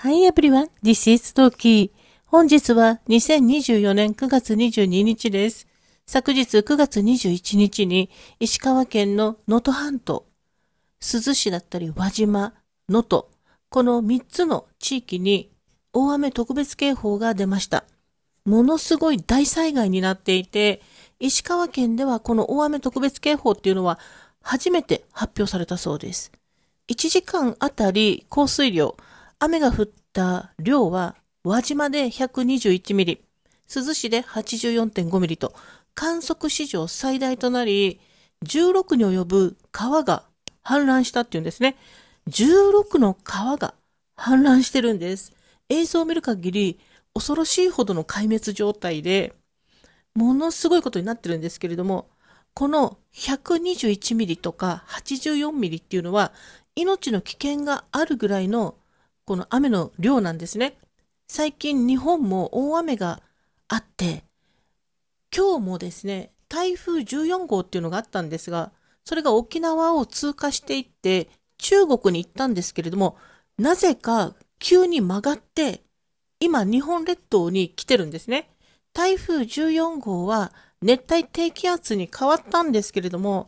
Hi everyone, this is Toki. 本日は2024年9月22日です。昨日9月21日に石川県の能登半島、珠洲市だったり輪島、能登、この3つの地域に大雨特別警報が出ました。ものすごい大災害になっていて、石川県ではこの大雨特別警報っていうのは初めて発表されたそうです。1時間あたり降水量雨が降った量は、輪島で121ミリ、珠洲市で84.5ミリと、観測史上最大となり、16に及ぶ川が氾濫したっていうんですね。16の川が氾濫してるんです。映像を見る限り、恐ろしいほどの壊滅状態で、ものすごいことになってるんですけれども、この121ミリとか84ミリっていうのは、命の危険があるぐらいのこの雨の量なんですね。最近日本も大雨があって、今日もですね、台風14号っていうのがあったんですが、それが沖縄を通過していって、中国に行ったんですけれども、なぜか急に曲がって、今日本列島に来てるんですね。台風14号は熱帯低気圧に変わったんですけれども、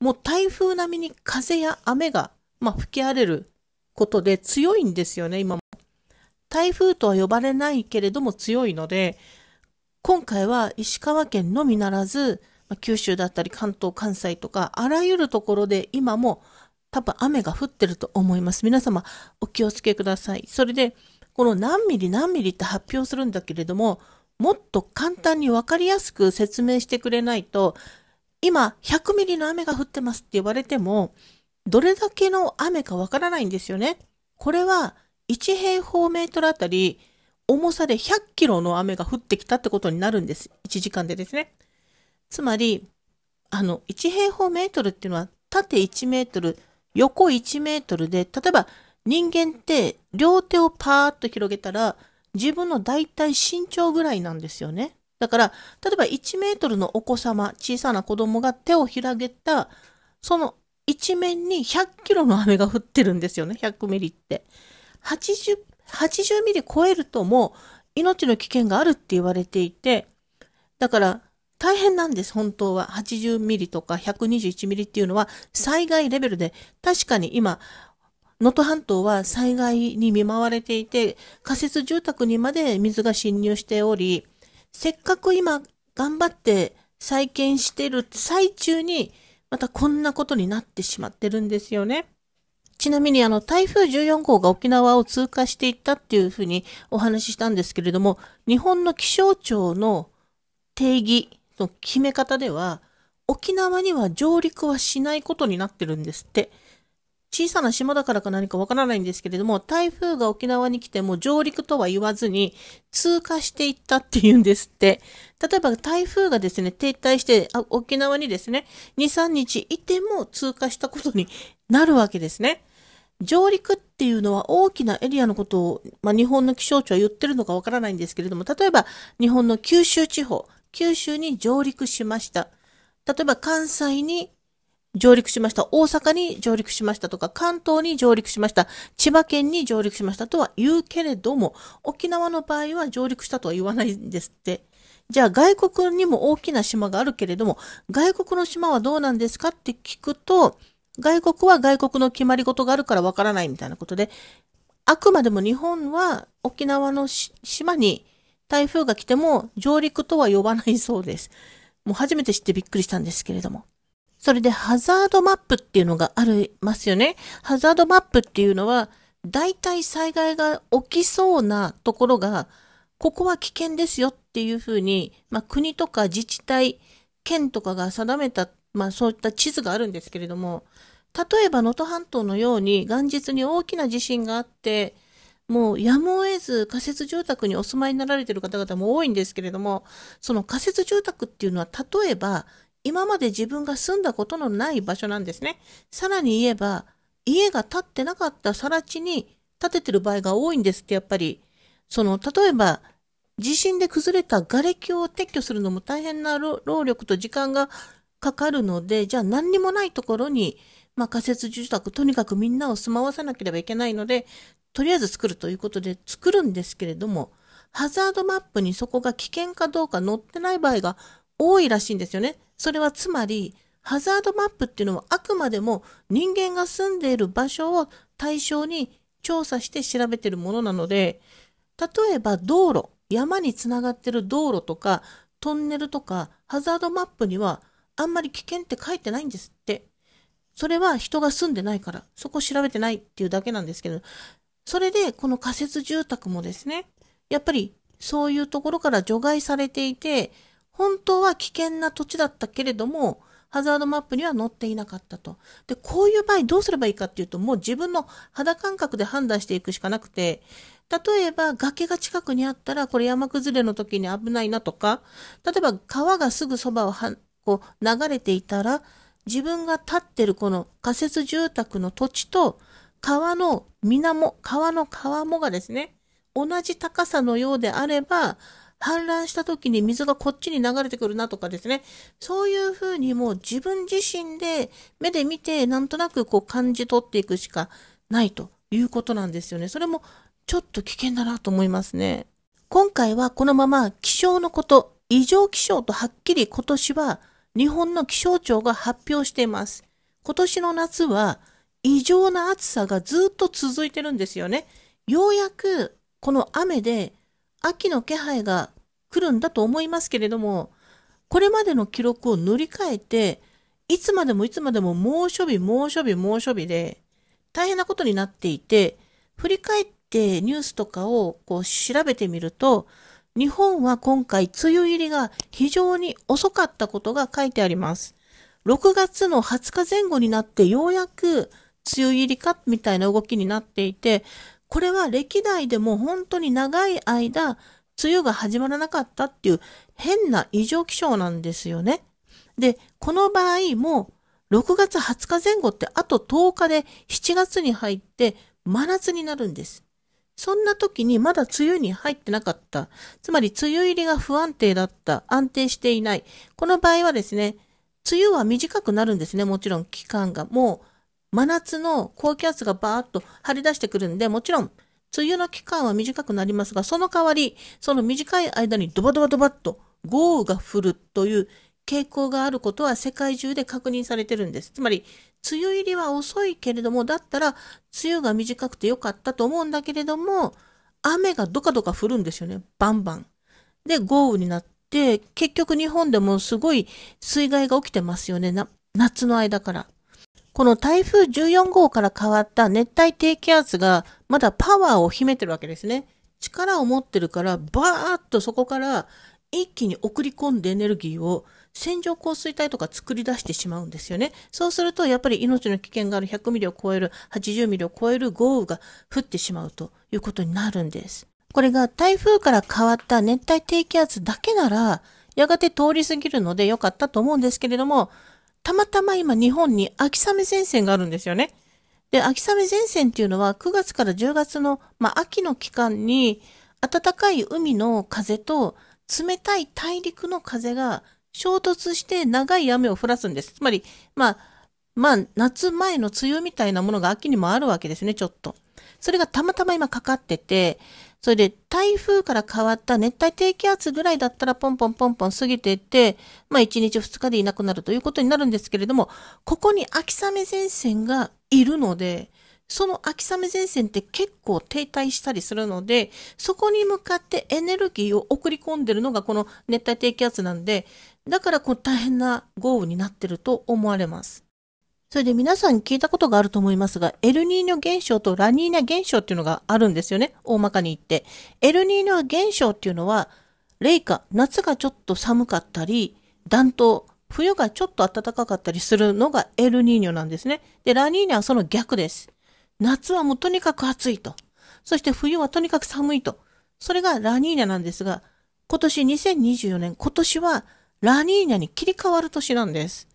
もう台風並みに風や雨が、まあ、吹き荒れることで強いんですよね、今も。台風とは呼ばれないけれども強いので、今回は石川県のみならず、九州だったり関東、関西とか、あらゆるところで今も多分雨が降ってると思います。皆様お気をつけください。それで、この何ミリ何ミリって発表するんだけれども、もっと簡単に分かりやすく説明してくれないと、今100ミリの雨が降ってますって言われても、どれだけの雨かわからないんですよね。これは1平方メートルあたり重さで100キロの雨が降ってきたってことになるんです。1時間でですね。つまり、あの、1平方メートルっていうのは縦1メートル、横1メートルで、例えば人間って両手をパーッと広げたら自分の大体身長ぐらいなんですよね。だから、例えば1メートルのお子様、小さな子供が手を広げた、その一面に100キロの雨が降ってるんですよね、100ミリって。80、80ミリ超えるともう命の危険があるって言われていて、だから大変なんです、本当は。80ミリとか121ミリっていうのは災害レベルで、確かに今、能登半島は災害に見舞われていて、仮設住宅にまで水が侵入しており、せっかく今頑張って再建してる最中にまたこんなことになってしまってるんですよね。ちなみにあの台風14号が沖縄を通過していったっていうふうにお話ししたんですけれども、日本の気象庁の定義の決め方では、沖縄には上陸はしないことになってるんですって。小さな島だからか何かわからないんですけれども、台風が沖縄に来ても上陸とは言わずに通過していったっていうんですって。例えば台風がですね、停滞してあ沖縄にですね、2、3日いても通過したことになるわけですね。上陸っていうのは大きなエリアのことを、まあ、日本の気象庁は言ってるのかわからないんですけれども、例えば日本の九州地方、九州に上陸しました。例えば関西に上陸しました。大阪に上陸しましたとか、関東に上陸しました。千葉県に上陸しましたとは言うけれども、沖縄の場合は上陸したとは言わないんですって。じゃあ外国にも大きな島があるけれども、外国の島はどうなんですかって聞くと、外国は外国の決まり事があるからわからないみたいなことで、あくまでも日本は沖縄の島に台風が来ても上陸とは呼ばないそうです。もう初めて知ってびっくりしたんですけれども。それでハザードマップっていうのがありますよね。ハザードマップっていうのは、大体災害が起きそうなところが、ここは危険ですよっていうふうに、まあ、国とか自治体、県とかが定めた、まあ、そういった地図があるんですけれども、例えば能登半島のように元日に大きな地震があって、もうやむを得ず仮設住宅にお住まいになられている方々も多いんですけれども、その仮設住宅っていうのは例えば今まで自分が住んだことのない場所なんですね。さらに言えば、家が建ってなかった更地に建ててる場合が多いんですって、やっぱり。その、例えば、地震で崩れた瓦礫を撤去するのも大変な労力と時間がかかるので、じゃあ何にもないところに、まあ、仮設住宅、とにかくみんなを住まわさなければいけないので、とりあえず作るということで作るんですけれども、ハザードマップにそこが危険かどうか載ってない場合が多いらしいんですよね。それはつまり、ハザードマップっていうのはあくまでも人間が住んでいる場所を対象に調査して調べてるものなので、例えば道路、山につながってる道路とか、トンネルとか、ハザードマップにはあんまり危険って書いてないんですって。それは人が住んでないから、そこ調べてないっていうだけなんですけど、それでこの仮設住宅もですね、やっぱりそういうところから除外されていて、本当は危険な土地だったけれども、ハザードマップには載っていなかったと。で、こういう場合どうすればいいかっていうと、もう自分の肌感覚で判断していくしかなくて、例えば崖が近くにあったら、これ山崩れの時に危ないなとか、例えば川がすぐそばをはこう流れていたら、自分が立ってるこの仮設住宅の土地と、川の水面、川の川もがですね、同じ高さのようであれば、氾濫した時に水がこっちに流れてくるなとかですね、そういうふうにもう自分自身で目で見て、なんとなくこう感じ取っていくしかないということなんですよね。それもちょっと危険だなと思いますね。今回はこのまま気象のこと、異常気象とはっきり今年は日本の気象庁が発表しています。今年の夏は異常な暑さがずっと続いてるんですよね。ようやくこの雨で秋の気配が来るんだと思いますけれども、これまでの記録を塗り替えて、いつまでもいつまでも猛暑日、猛暑日、猛暑日で、大変なことになっていて、振り返ってニュースとかをこう調べてみると、日本は今回梅雨入りが非常に遅かったことが書いてあります。6月の20日前後になってようやく梅雨入りかみたいな動きになっていて、これは歴代でも本当に長い間、梅雨が始まらなかったっていう変な異常気象なんですよね。で、この場合も6月20日前後ってあと10日で7月に入って真夏になるんです。そんな時にまだ梅雨に入ってなかった。つまり梅雨入りが不安定だった。安定していない。この場合はですね、梅雨は短くなるんですね。もちろん期間が。もう真夏の高気圧がバーッと張り出してくるんで、もちろん、梅雨の期間は短くなりますが、その代わり、その短い間にドバドバドバッと豪雨が降るという傾向があることは世界中で確認されてるんです。つまり、梅雨入りは遅いけれども、だったら、梅雨が短くてよかったと思うんだけれども、雨がどかどか降るんですよね。バンバン。で、豪雨になって、結局日本でもすごい水害が起きてますよね。夏の間から。この台風14号から変わった熱帯低気圧がまだパワーを秘めてるわけですね。力を持ってるから、バーッとそこから一気に送り込んでエネルギーを線状降水帯とか作り出してしまうんですよね。そうすると、やっぱり命の危険がある100ミリを超える、80ミリを超える豪雨が降ってしまうということになるんです。これが台風から変わった熱帯低気圧だけなら、やがて通り過ぎるので良かったと思うんですけれども、たまたま今日本に秋雨前線があるんですよね。で、秋雨前線っていうのは9月から10月の、まあ、秋の期間に暖かい海の風と冷たい大陸の風が衝突して長い雨を降らすんです。つまり、まあ、まあ、夏前の梅雨みたいなものが秋にもあるわけですね、ちょっと。それがたまたま今かかってて、それで台風から変わった熱帯低気圧ぐらいだったらポンポンポンポン過ぎていって、まあ1日2日でいなくなるということになるんですけれども、ここに秋雨前線がいるので、その秋雨前線って結構停滞したりするので、そこに向かってエネルギーを送り込んでるのがこの熱帯低気圧なんで、だからこう大変な豪雨になってると思われます。それで皆さんに聞いたことがあると思いますが、エルニーニョ現象とラニーニャ現象っていうのがあるんですよね。大まかに言って。エルニーニョ現象っていうのは、冷夏、夏がちょっと寒かったり、暖冬、冬がちょっと暖かかったりするのがエルニーニョなんですね。で、ラニーニャはその逆です。夏はもうとにかく暑いと。そして冬はとにかく寒いと。それがラニーニャなんですが、今年2024年、今年はラニーニャに切り替わる年なんです。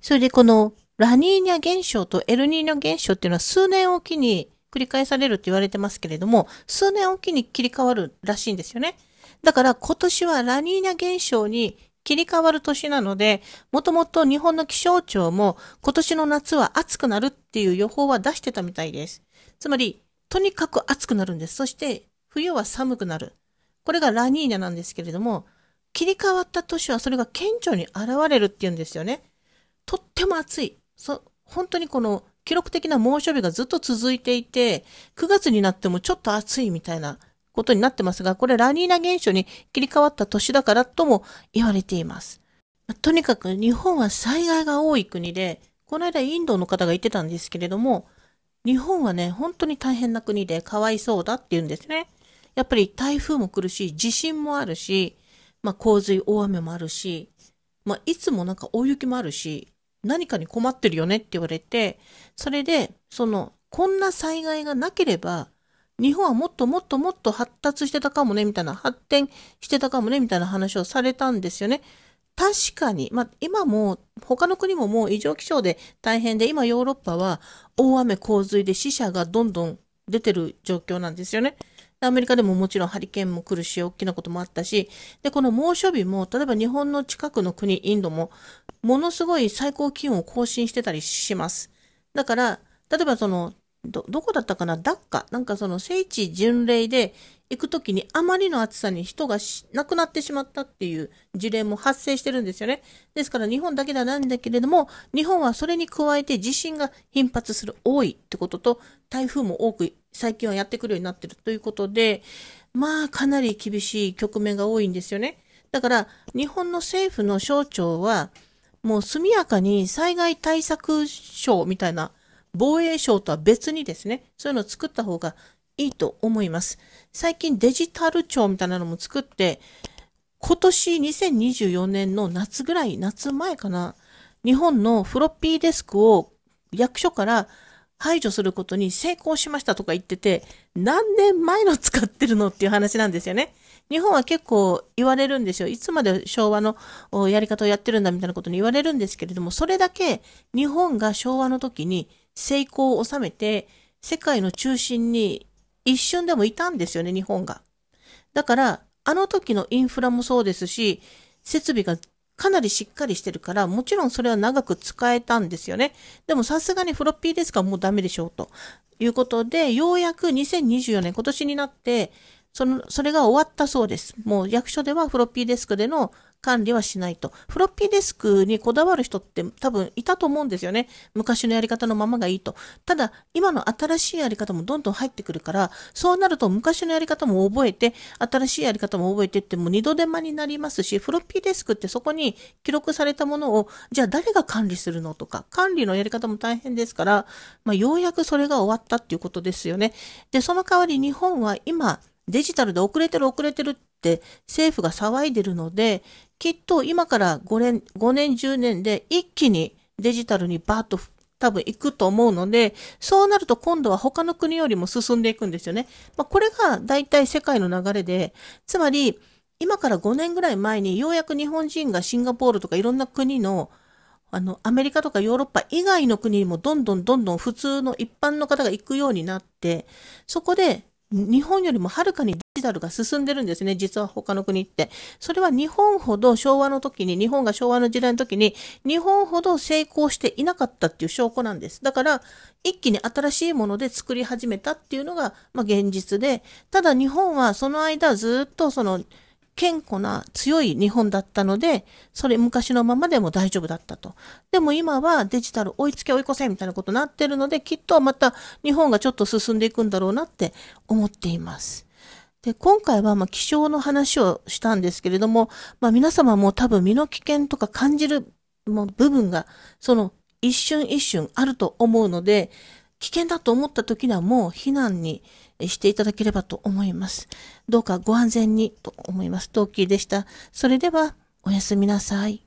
それでこのラニーニャ現象とエルニーニャ現象っていうのは数年おきに繰り返されるって言われてますけれども、数年おきに切り替わるらしいんですよね。だから今年はラニーニャ現象に切り替わる年なので、もともと日本の気象庁も今年の夏は暑くなるっていう予報は出してたみたいです。つまり、とにかく暑くなるんです。そして冬は寒くなる。これがラニーニャなんですけれども、切り替わった年はそれが顕著に現れるっていうんですよね。とっても暑い。本当にこの記録的な猛暑日がずっと続いていて、9月になってもちょっと暑いみたいなことになってますが、これラニーナ現象に切り替わった年だからとも言われています。とにかく日本は災害が多い国で、この間インドの方が言ってたんですけれども、日本はね、本当に大変な国でかわいそうだって言うんですね。やっぱり台風も来るし、地震もあるし、まあ洪水、大雨もあるし、まあいつもなんか大雪もあるし、何かに困ってるよねって言われて、それで、その、こんな災害がなければ、日本はもっともっともっと発達してたかもね、みたいな、発展してたかもね、みたいな話をされたんですよね。確かに、まあ、今も、他の国ももう異常気象で大変で、今ヨーロッパは大雨洪水で死者がどんどん出てる状況なんですよね。アメリカでももちろんハリケーンも来るし、大きなこともあったし、で、この猛暑日も、例えば日本の近くの国、インドも、ものすごい最高気温を更新してたりします。だから、例えばその、ど、どこだったかなダッカ。なんかその聖地巡礼で行くときにあまりの暑さに人が亡くなってしまったっていう事例も発生してるんですよね。ですから日本だけではないんだけれども、日本はそれに加えて地震が頻発する多いってことと、台風も多く最近はやってくるようになってるということで、まあかなり厳しい局面が多いんですよね。だから日本の政府の省庁は、もう速やかに災害対策省みたいな防衛省とは別にですね、そういうのを作った方がいいと思います。最近デジタル庁みたいなのも作って、今年2024年の夏ぐらい、夏前かな、日本のフロッピーデスクを役所から排除することに成功しましたとか言ってて、何年前の使ってるのっていう話なんですよね。日本は結構言われるんですよ。いつまで昭和のやり方をやってるんだみたいなことに言われるんですけれども、それだけ日本が昭和の時に成功を収めて、世界の中心に一瞬でもいたんですよね、日本が。だから、あの時のインフラもそうですし、設備がかなりしっかりしてるから、もちろんそれは長く使えたんですよね。でもさすがにフロッピーですからもうダメでしょうということで、ようやく2024年今年になって、その、それが終わったそうです。もう役所ではフロッピーデスクでの管理はしないと。フロッピーデスクにこだわる人って多分いたと思うんですよね。昔のやり方のままがいいと。ただ、今の新しいやり方もどんどん入ってくるから、そうなると昔のやり方も覚えて、新しいやり方も覚えてってもう二度手間になりますし、フロッピーデスクってそこに記録されたものを、じゃあ誰が管理するのとか、管理のやり方も大変ですから、まあ、ようやくそれが終わったっていうことですよね。で、その代わり日本は今、デジタルで遅れてる遅れてるっって政府が騒いでるので、きっと今から5年、5年10年で一気にデジタルにバーッと多分行くと思うので、そうなると今度は他の国よりも進んでいくんですよね。まあ、これが大体世界の流れで、つまり今から5年ぐらい前にようやく日本人がシンガポールとかいろんな国のあの、アメリカとかヨーロッパ以外の国にもどんどんどんどん普通の一般の方が行くようになって、そこで日本よりもはるかにデジタルが進んでるんですね、実は他の国って。それは日本ほど昭和の時に、日本が昭和の時代の時に、日本ほど成功していなかったっていう証拠なんです。だから、一気に新しいもので作り始めたっていうのが、まあ、現実で、ただ日本はその間ずっとその、健康な強い日本だったので、それ昔のままでも大丈夫だったと。でも今はデジタル追いつけ追い越せみたいなことになってるので、きっとまた日本がちょっと進んでいくんだろうなって思っています。で、今回はま気象の話をしたんですけれども、まあ、皆様も多分身の危険とか感じるもう部分が、その一瞬一瞬あると思うので、危険だと思った時にはもう避難に、していただければと思います。どうかご安全にと思います。トーキーでした。それでは、おやすみなさい。